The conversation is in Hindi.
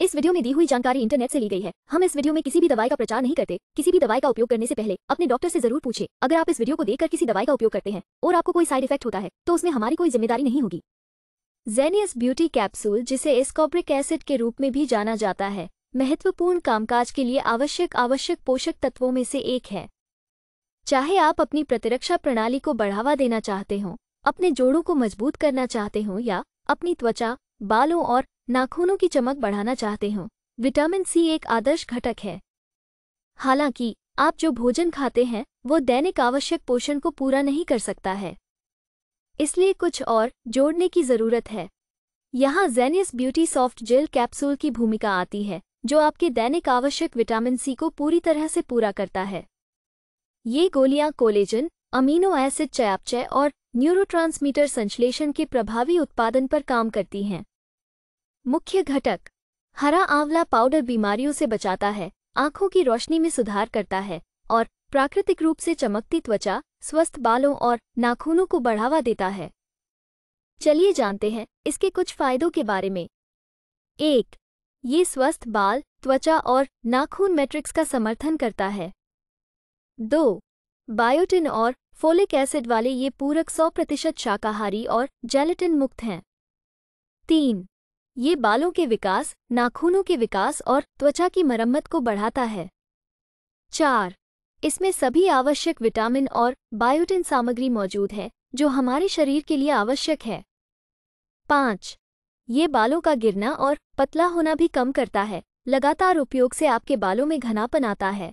इस वीडियो में दी हुई जानकारी इंटरनेट से ली गई है हम इस वीडियो में किसी भी दवाई का प्रचार नहीं करते किसी भी दवाई का उपयोग करने से पहले अपने डॉक्टर से जरूर पूछे अगर आप इस वीडियो को देखकर किसी दवाई का उपयोग करते हैं और आपको कोई साइड इफेक्ट होता है तो उसमें हमारी कोई जिम्मेदारी नहीं होगी जेनियस ब्यूटी कैप्सूल जिसे एस्कॉब्रिक एसिड के रूप में भी जाना जाता है महत्वपूर्ण कामकाज के लिए आवश्यक आवश्यक पोषक तत्वों में से एक है चाहे आप अपनी प्रतिरक्षा प्रणाली को बढ़ावा देना चाहते हों अपने जोड़ों को मजबूत करना चाहते हों या अपनी त्वचा बालों और नाखूनों की चमक बढ़ाना चाहते हों विटामिन सी एक आदर्श घटक है हालांकि आप जो भोजन खाते हैं वो दैनिक आवश्यक पोषण को पूरा नहीं कर सकता है इसलिए कुछ और जोड़ने की ज़रूरत है यहाँ genius beauty soft gel capsule की भूमिका आती है जो आपके दैनिक आवश्यक विटामिन सी को पूरी तरह से पूरा करता है ये गोलियां कोलेजन अमीनो एसिड चयापचय और न्यूरोट्रांसमीटर संश्लेषण के प्रभावी उत्पादन पर काम करती हैं मुख्य घटक हरा आंवला पाउडर बीमारियों से बचाता है आंखों की रोशनी में सुधार करता है और प्राकृतिक रूप से चमकती त्वचा स्वस्थ बालों और नाखूनों को बढ़ावा देता है चलिए जानते हैं इसके कुछ फायदों के बारे में एक ये स्वस्थ बाल त्वचा और नाखून मैट्रिक्स का समर्थन करता है दो बायोटिन और फोलिक एसिड वाले ये पूरक 100 प्रतिशत शाकाहारी और जेलेटिन मुक्त हैं तीन ये बालों के विकास नाखूनों के विकास और त्वचा की मरम्मत को बढ़ाता है चार इसमें सभी आवश्यक विटामिन और बायोटिन सामग्री मौजूद है जो हमारे शरीर के लिए आवश्यक है पाँच ये बालों का गिरना और पतला होना भी कम करता है लगातार उपयोग से आपके बालों में घनापन आता है